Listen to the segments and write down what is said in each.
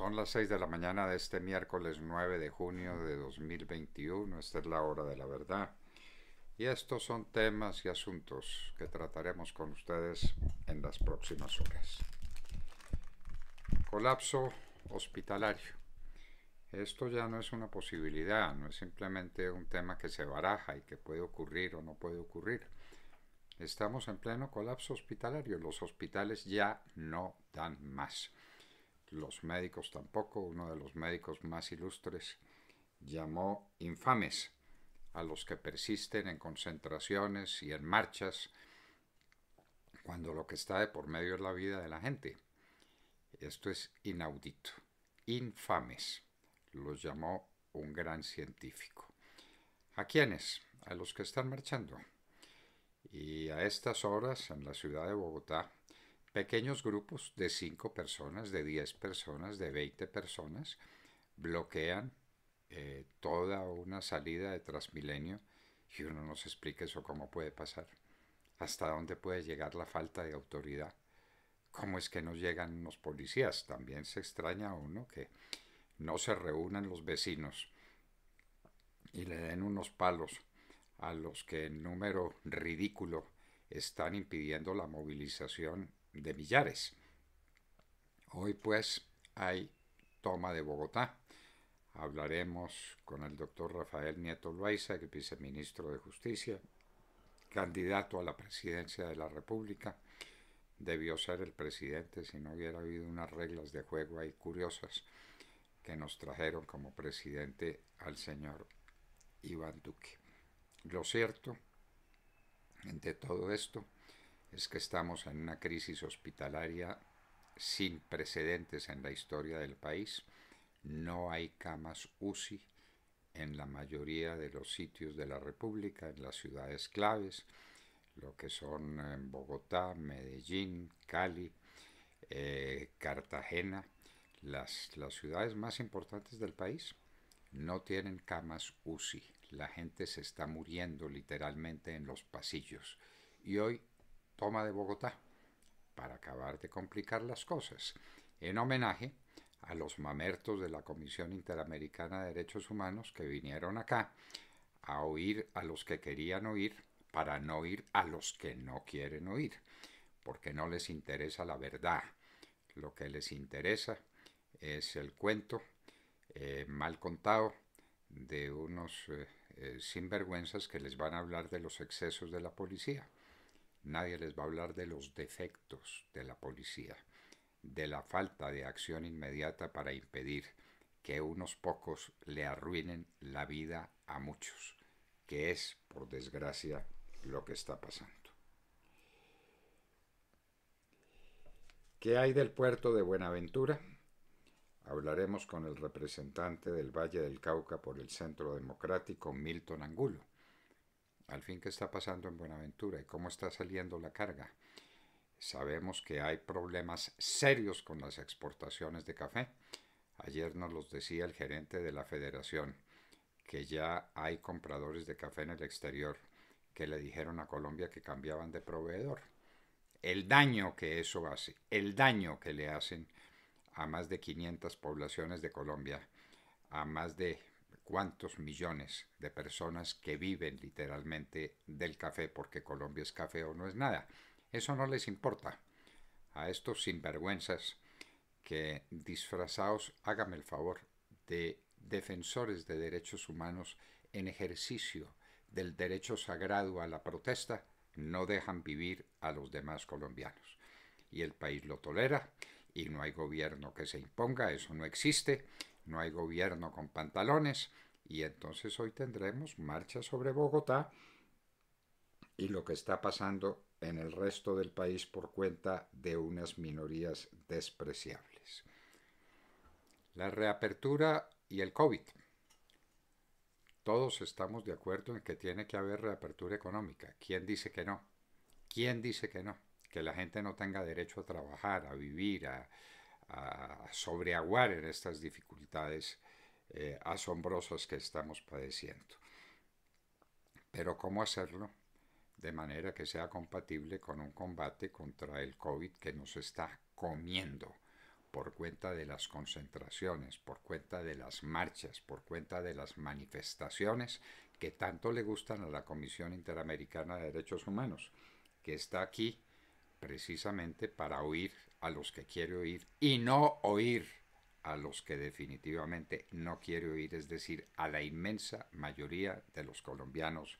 Son las 6 de la mañana de este miércoles 9 de junio de 2021. Esta es la hora de la verdad. Y estos son temas y asuntos que trataremos con ustedes en las próximas horas. Colapso hospitalario. Esto ya no es una posibilidad, no es simplemente un tema que se baraja y que puede ocurrir o no puede ocurrir. Estamos en pleno colapso hospitalario. Los hospitales ya no dan más los médicos tampoco, uno de los médicos más ilustres, llamó infames a los que persisten en concentraciones y en marchas, cuando lo que está de por medio es la vida de la gente. Esto es inaudito. Infames, los llamó un gran científico. ¿A quiénes? A los que están marchando. Y a estas horas en la ciudad de Bogotá, pequeños grupos de 5 personas, de 10 personas, de 20 personas, bloquean eh, toda una salida de Transmilenio y uno nos explica eso cómo puede pasar, hasta dónde puede llegar la falta de autoridad, cómo es que no llegan los policías. También se extraña a uno que no se reúnan los vecinos y le den unos palos a los que en número ridículo están impidiendo la movilización de millares. Hoy pues hay toma de Bogotá. Hablaremos con el doctor Rafael Nieto Loaiza, que es viceministro de Justicia, candidato a la presidencia de la República. Debió ser el presidente si no hubiera habido unas reglas de juego ahí curiosas que nos trajeron como presidente al señor Iván Duque. Lo cierto, de todo esto, es que estamos en una crisis hospitalaria sin precedentes en la historia del país. No hay camas UCI en la mayoría de los sitios de la República, en las ciudades claves, lo que son eh, Bogotá, Medellín, Cali, eh, Cartagena, las, las ciudades más importantes del país no tienen camas UCI. La gente se está muriendo literalmente en los pasillos. Y hoy toma de Bogotá, para acabar de complicar las cosas, en homenaje a los mamertos de la Comisión Interamericana de Derechos Humanos que vinieron acá a oír a los que querían oír para no oír a los que no quieren oír, porque no les interesa la verdad. Lo que les interesa es el cuento eh, mal contado de unos eh, eh, sinvergüenzas que les van a hablar de los excesos de la policía. Nadie les va a hablar de los defectos de la policía, de la falta de acción inmediata para impedir que unos pocos le arruinen la vida a muchos, que es, por desgracia, lo que está pasando. ¿Qué hay del puerto de Buenaventura? Hablaremos con el representante del Valle del Cauca por el Centro Democrático, Milton Angulo al fin qué está pasando en Buenaventura y cómo está saliendo la carga. Sabemos que hay problemas serios con las exportaciones de café. Ayer nos los decía el gerente de la federación, que ya hay compradores de café en el exterior que le dijeron a Colombia que cambiaban de proveedor. El daño que eso hace, el daño que le hacen a más de 500 poblaciones de Colombia, a más de cuántos millones de personas que viven literalmente del café porque Colombia es café o no es nada. Eso no les importa. A estos sinvergüenzas que disfrazados, hágame el favor, de defensores de derechos humanos en ejercicio del derecho sagrado a la protesta, no dejan vivir a los demás colombianos. Y el país lo tolera y no hay gobierno que se imponga, eso no existe, no hay gobierno con pantalones, y entonces hoy tendremos marcha sobre Bogotá y lo que está pasando en el resto del país por cuenta de unas minorías despreciables. La reapertura y el COVID. Todos estamos de acuerdo en que tiene que haber reapertura económica. ¿Quién dice que no? ¿Quién dice que no? Que la gente no tenga derecho a trabajar, a vivir, a, sobreaguar en estas dificultades eh, asombrosos que estamos padeciendo. Pero ¿cómo hacerlo? De manera que sea compatible con un combate contra el COVID que nos está comiendo por cuenta de las concentraciones, por cuenta de las marchas, por cuenta de las manifestaciones que tanto le gustan a la Comisión Interamericana de Derechos Humanos, que está aquí precisamente para oír a los que quiere oír y no oír a los que definitivamente no quiero oír, es decir, a la inmensa mayoría de los colombianos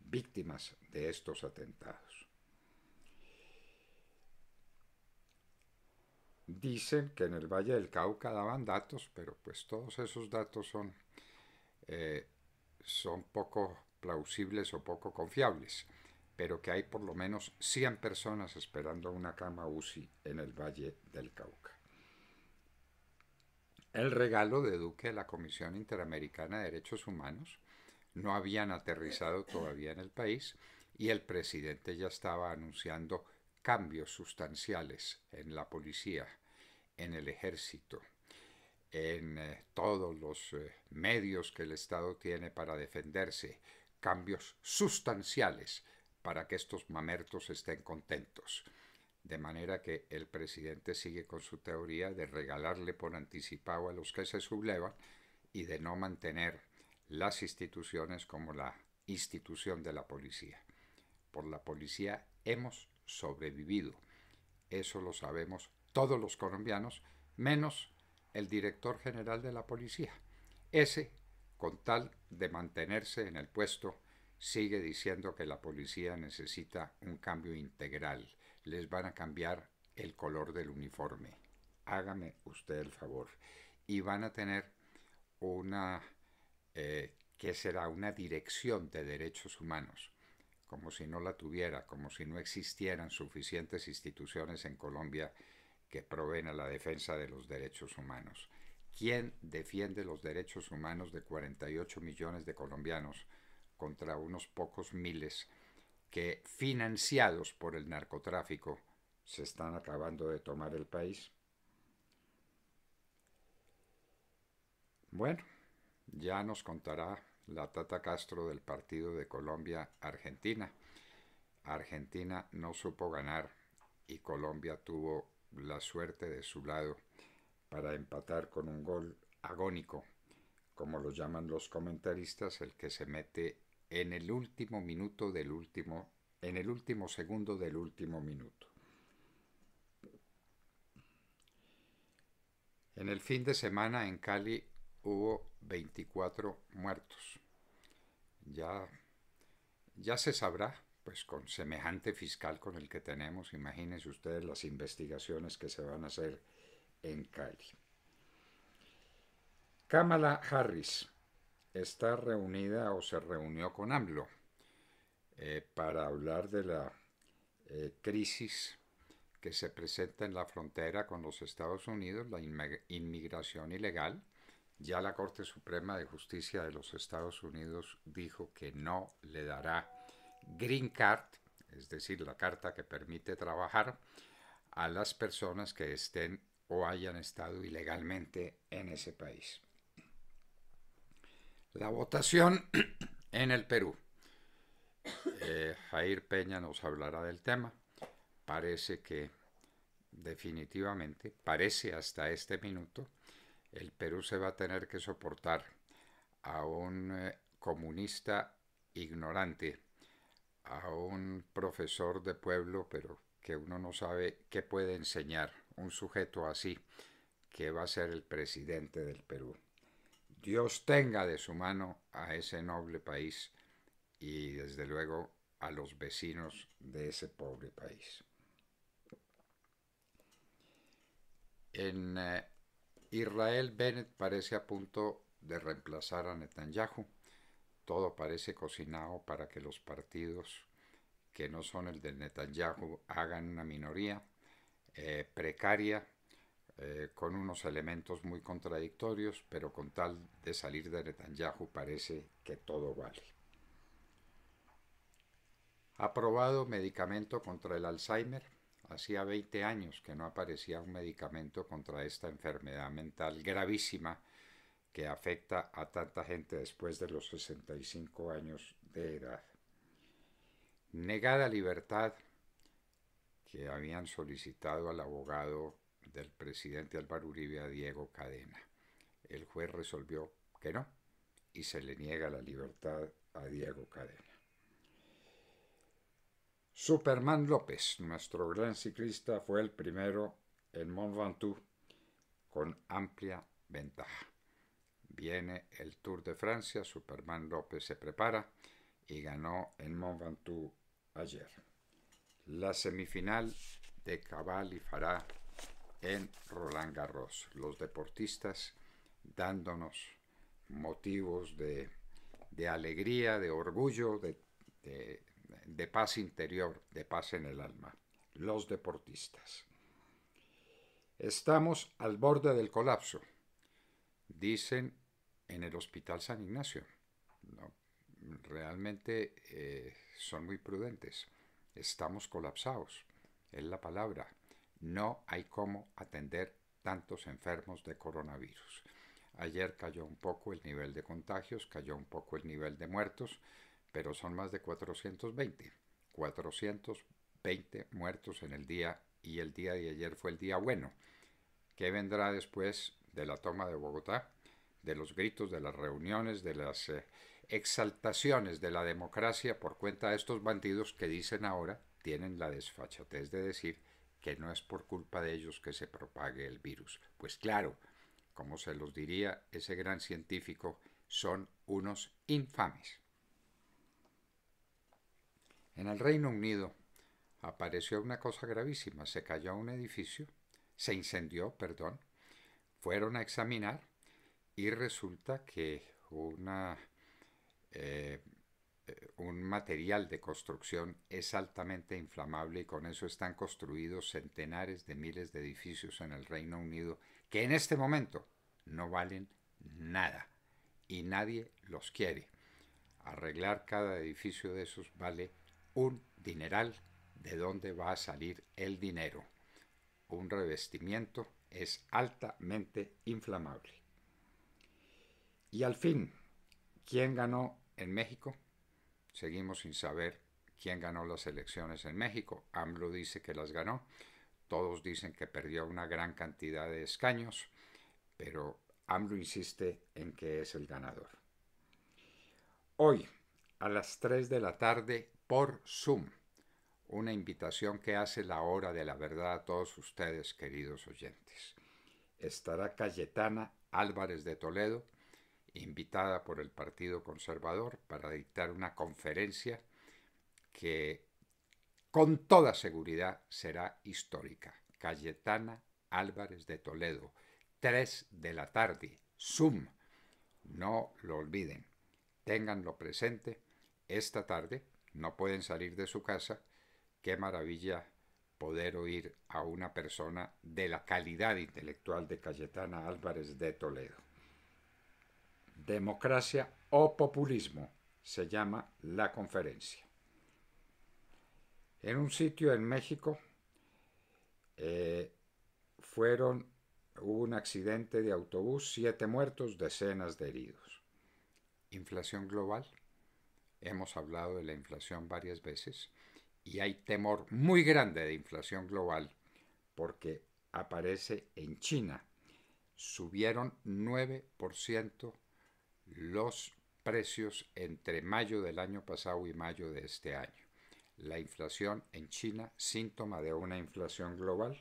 víctimas de estos atentados. Dicen que en el Valle del Cauca daban datos, pero pues todos esos datos son, eh, son poco plausibles o poco confiables, pero que hay por lo menos 100 personas esperando una cama UCI en el Valle del Cauca el regalo de Duque a la Comisión Interamericana de Derechos Humanos. No habían aterrizado todavía en el país y el presidente ya estaba anunciando cambios sustanciales en la policía, en el ejército, en eh, todos los eh, medios que el Estado tiene para defenderse, cambios sustanciales para que estos mamertos estén contentos. De manera que el presidente sigue con su teoría de regalarle por anticipado a los que se sublevan y de no mantener las instituciones como la institución de la policía. Por la policía hemos sobrevivido. Eso lo sabemos todos los colombianos, menos el director general de la policía. Ese, con tal de mantenerse en el puesto, sigue diciendo que la policía necesita un cambio integral les van a cambiar el color del uniforme. Hágame usted el favor. Y van a tener una, eh, que será una dirección de derechos humanos, como si no la tuviera, como si no existieran suficientes instituciones en Colombia que proveen a la defensa de los derechos humanos. ¿Quién defiende los derechos humanos de 48 millones de colombianos contra unos pocos miles que financiados por el narcotráfico se están acabando de tomar el país. Bueno, ya nos contará la Tata Castro del partido de Colombia-Argentina. Argentina no supo ganar y Colombia tuvo la suerte de su lado para empatar con un gol agónico, como lo llaman los comentaristas, el que se mete en el último minuto del último, en el último segundo del último minuto. En el fin de semana en Cali hubo 24 muertos. Ya, ya se sabrá, pues con semejante fiscal con el que tenemos, imagínense ustedes las investigaciones que se van a hacer en Cali. Kamala Harris, está reunida o se reunió con AMLO eh, para hablar de la eh, crisis que se presenta en la frontera con los Estados Unidos, la inmigración ilegal. Ya la Corte Suprema de Justicia de los Estados Unidos dijo que no le dará green card, es decir, la carta que permite trabajar, a las personas que estén o hayan estado ilegalmente en ese país la votación en el Perú. Eh, Jair Peña nos hablará del tema. Parece que definitivamente, parece hasta este minuto, el Perú se va a tener que soportar a un eh, comunista ignorante, a un profesor de pueblo, pero que uno no sabe qué puede enseñar, un sujeto así, que va a ser el presidente del Perú. Dios tenga de su mano a ese noble país y desde luego a los vecinos de ese pobre país. En eh, Israel, Bennett parece a punto de reemplazar a Netanyahu. Todo parece cocinado para que los partidos que no son el de Netanyahu hagan una minoría eh, precaria eh, con unos elementos muy contradictorios, pero con tal de salir de Netanyahu parece que todo vale. Aprobado medicamento contra el Alzheimer. Hacía 20 años que no aparecía un medicamento contra esta enfermedad mental gravísima que afecta a tanta gente después de los 65 años de edad. Negada libertad que habían solicitado al abogado del presidente Álvaro Uribe a Diego Cadena. El juez resolvió que no y se le niega la libertad a Diego Cadena. Superman López, nuestro gran ciclista, fue el primero en Mont Ventoux con amplia ventaja. Viene el Tour de Francia, Superman López se prepara y ganó en Mont Ventoux ayer. La semifinal de Cabal y Farah en Roland Garros. Los deportistas dándonos motivos de, alegría, de orgullo, de, paz interior, de paz en el alma. Los deportistas. Estamos al borde del colapso, dicen en el Hospital San Ignacio. No, realmente eh, son muy prudentes. Estamos colapsados, es la palabra. No hay cómo atender tantos enfermos de coronavirus. Ayer cayó un poco el nivel de contagios, cayó un poco el nivel de muertos, pero son más de 420. 420 muertos en el día y el día de ayer fue el día bueno. ¿Qué vendrá después de la toma de Bogotá? De los gritos, de las reuniones, de las eh, exaltaciones de la democracia por cuenta de estos bandidos que dicen ahora, tienen la desfachatez de decir que no es por culpa de ellos que se propague el virus. Pues claro, como se los diría ese gran científico, son unos infames. En el Reino Unido apareció una cosa gravísima, se cayó un edificio, se incendió, perdón, fueron a examinar y resulta que una eh, eh, un material de construcción es altamente inflamable y con eso están construidos centenares de miles de edificios en el Reino Unido que en este momento no valen nada y nadie los quiere. Arreglar cada edificio de esos vale un dineral. ¿De dónde va a salir el dinero? Un revestimiento es altamente inflamable. Y al fin, ¿quién ganó en México? Seguimos sin saber quién ganó las elecciones en México. AMLO dice que las ganó. Todos dicen que perdió una gran cantidad de escaños, pero AMLO insiste en que es el ganador. Hoy, a las 3 de la tarde, por Zoom, una invitación que hace la hora de la verdad a todos ustedes, queridos oyentes. Estará Cayetana Álvarez de Toledo, invitada por el Partido Conservador para dictar una conferencia que con toda seguridad será histórica. Cayetana Álvarez de Toledo, 3 de la tarde, Zoom. No lo olviden, ténganlo presente. Esta tarde no pueden salir de su casa. Qué maravilla poder oír a una persona de la calidad intelectual de Cayetana Álvarez de Toledo. Democracia o populismo, se llama la conferencia. En un sitio en México eh, fueron hubo un accidente de autobús, siete muertos, decenas de heridos. Inflación global. Hemos hablado de la inflación varias veces y hay temor muy grande de inflación global porque aparece en China. Subieron 9% los precios entre mayo del año pasado y mayo de este año. La inflación en China, síntoma de una inflación global.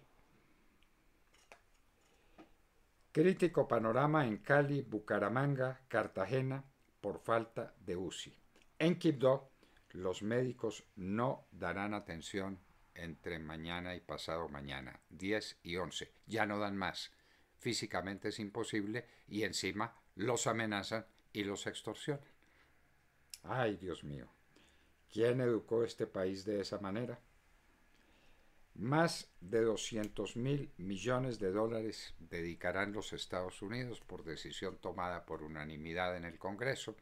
Crítico panorama en Cali, Bucaramanga, Cartagena por falta de UCI. En Quibdó, los médicos no darán atención entre mañana y pasado mañana, 10 y 11. Ya no dan más. Físicamente es imposible y encima los amenazan y los extorsiona. Ay, Dios mío, ¿quién educó este país de esa manera? Más de 200 mil millones de dólares dedicarán los Estados Unidos por decisión tomada por unanimidad en el Congreso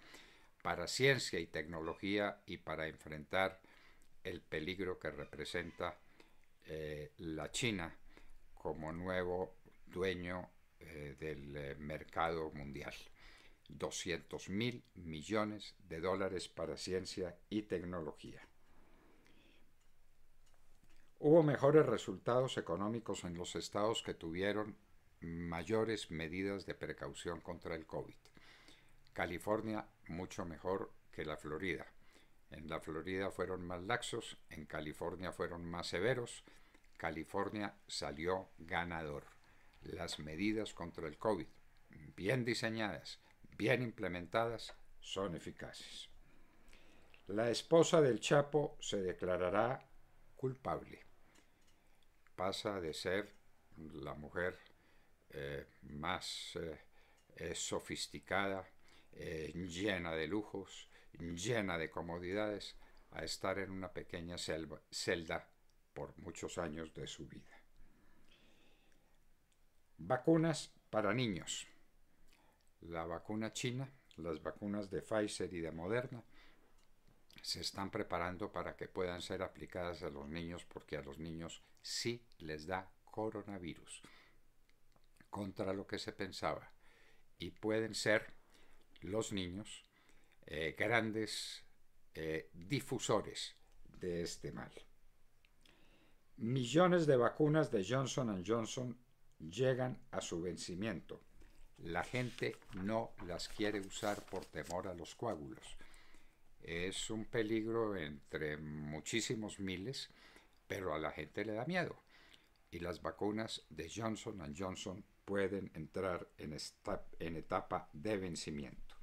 para ciencia y tecnología y para enfrentar el peligro que representa eh, la China como nuevo dueño eh, del eh, mercado mundial. 200 mil millones de dólares para ciencia y tecnología. Hubo mejores resultados económicos en los estados que tuvieron mayores medidas de precaución contra el COVID. California mucho mejor que la Florida. En la Florida fueron más laxos, en California fueron más severos. California salió ganador. Las medidas contra el COVID, bien diseñadas, bien implementadas, son eficaces. La esposa del Chapo se declarará culpable. Pasa de ser la mujer eh, más eh, eh, sofisticada, llena de lujos, llena de comodidades, a estar en una pequeña celda por muchos años de su vida. Vacunas para niños la vacuna china, las vacunas de Pfizer y de Moderna, se están preparando para que puedan ser aplicadas a los niños porque a los niños sí les da coronavirus, contra lo que se pensaba. Y pueden ser los niños eh, grandes eh, difusores de este mal. Millones de vacunas de Johnson ⁇ Johnson llegan a su vencimiento la gente no las quiere usar por temor a los coágulos. Es un peligro entre muchísimos miles, pero a la gente le da miedo. Y las vacunas de Johnson Johnson pueden entrar en, etapa de vencimiento.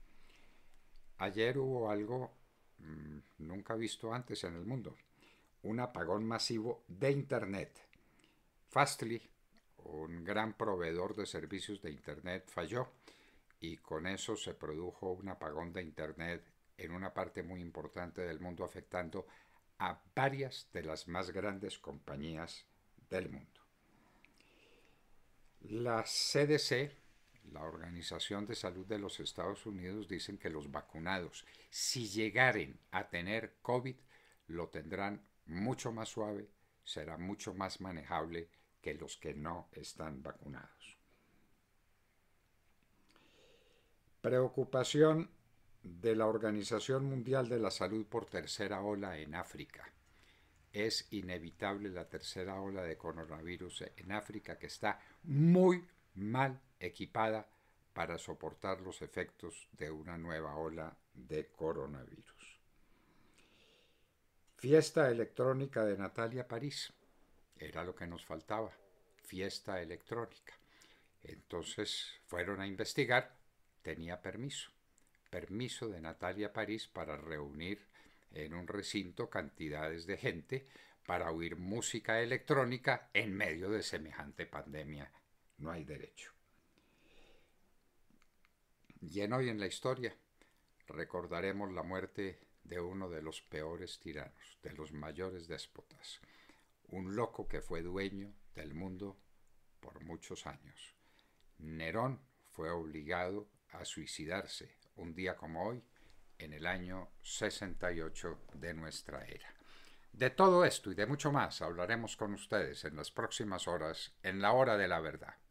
Ayer hubo algo mm, nunca visto antes en el mundo, un apagón masivo de Internet. Fastly, un gran proveedor de servicios de Internet falló y con eso se produjo un apagón de Internet en una parte muy importante del mundo afectando a varias de las más grandes compañías del mundo. La CDC, la Organización de Salud de los Estados Unidos, dicen que los vacunados, si llegaren a tener COVID, lo tendrán mucho más suave, será mucho más manejable que los que no están vacunados. Preocupación de la Organización Mundial de la Salud por tercera ola en África. Es inevitable la tercera ola de coronavirus en África que está muy mal equipada para soportar los efectos de una nueva ola de coronavirus. Fiesta electrónica de Natalia París era lo que nos faltaba, fiesta electrónica. Entonces fueron a investigar, tenía permiso, permiso de Natalia París para reunir en un recinto cantidades de gente para oír música electrónica en medio de semejante pandemia. No hay derecho. Y en hoy en la historia recordaremos la muerte de uno de los peores tiranos, de los mayores déspotas, un loco que fue dueño del mundo por muchos años. Nerón fue obligado a suicidarse un día como hoy, en el año 68 de nuestra era. De todo esto y de mucho más hablaremos con ustedes en las próximas horas, en la hora de la verdad.